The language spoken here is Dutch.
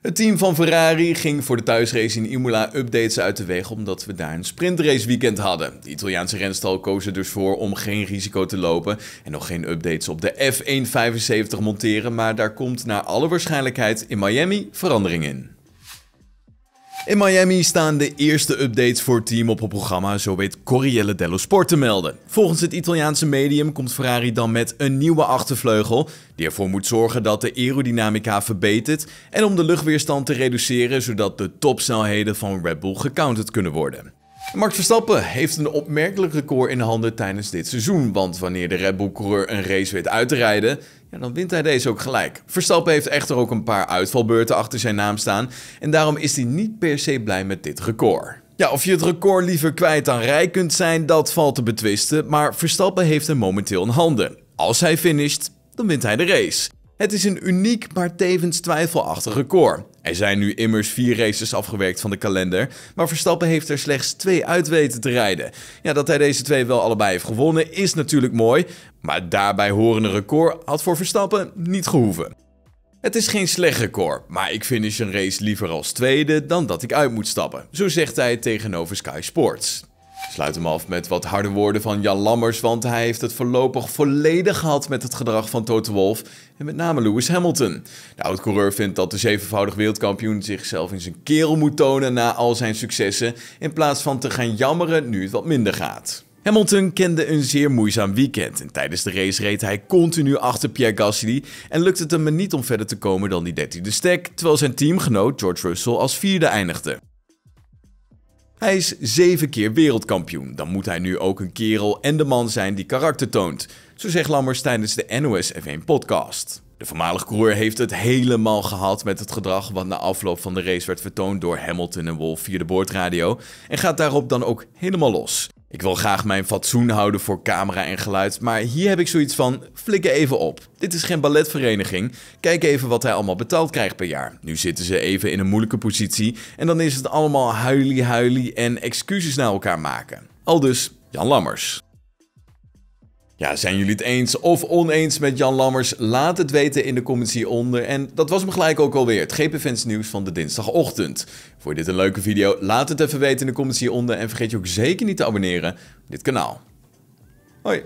Het team van Ferrari ging voor de thuisrace in Imola updates uit de weg omdat we daar een sprintrace weekend hadden. De Italiaanse renstal koos er dus voor om geen risico te lopen en nog geen updates op de F175 monteren, maar daar komt naar alle waarschijnlijkheid in Miami verandering in. In Miami staan de eerste updates voor het team op het programma, zo weet Corriere dello Sport te melden. Volgens het Italiaanse medium komt Ferrari dan met een nieuwe achtervleugel, die ervoor moet zorgen dat de aerodynamica verbetert en om de luchtweerstand te reduceren zodat de topsnelheden van Red Bull gecounterd kunnen worden. Max Verstappen heeft een opmerkelijk record in handen tijdens dit seizoen. Want wanneer de Red Bull-coureur een race weet uit te rijden, ja, dan wint hij deze ook gelijk. Verstappen heeft echter ook een paar uitvalbeurten achter zijn naam staan. En daarom is hij niet per se blij met dit record. Ja, of je het record liever kwijt dan rijk kunt zijn, dat valt te betwisten. Maar Verstappen heeft hem momenteel in handen. Als hij finisht, dan wint hij de race. Het is een uniek, maar tevens twijfelachtig record. Er zijn nu immers vier races afgewerkt van de kalender, maar Verstappen heeft er slechts twee uit weten te rijden. Ja, dat hij deze twee wel allebei heeft gewonnen is natuurlijk mooi, maar daarbij horende record had voor Verstappen niet gehoeven. Het is geen slecht record, maar ik finish een race liever als tweede dan dat ik uit moet stappen. Zo zegt hij tegenover Sky Sports. Sluit hem af met wat harde woorden van Jan Lammers, want hij heeft het voorlopig volledig gehad met het gedrag van Toto Wolff en met name Lewis Hamilton. De oud-coureur vindt dat de zevenvoudig wereldkampioen zichzelf in zijn kerel moet tonen na al zijn successen, in plaats van te gaan jammeren nu het wat minder gaat. Hamilton kende een zeer moeizaam weekend en tijdens de race reed hij continu achter Pierre Gasly en lukte het hem niet om verder te komen dan die 13e stek, terwijl zijn teamgenoot George Russell als vierde eindigde. Hij is zeven keer wereldkampioen. Dan moet hij nu ook een kerel en de man zijn die karakter toont. Zo zegt Lammers tijdens de NOS F1 podcast. De voormalig coureur heeft het helemaal gehad met het gedrag wat na afloop van de race werd vertoond door Hamilton en Wolf via de boordradio en gaat daarop dan ook helemaal los. Ik wil graag mijn fatsoen houden voor camera en geluid, maar hier heb ik zoiets van: flikker even op. Dit is geen balletvereniging. Kijk even wat hij allemaal betaald krijgt per jaar. Nu zitten ze even in een moeilijke positie en dan is het allemaal huilie huilie en excuses naar elkaar maken. Al dus Jan Lammers. Ja, zijn jullie het eens of oneens met Jan Lammers? Laat het weten in de comments hieronder. En dat was me gelijk ook alweer het GPFans nieuws van de dinsdagochtend. Vond je dit een leuke video? Laat het even weten in de comments hieronder. En vergeet je ook zeker niet te abonneren op dit kanaal. Hoi!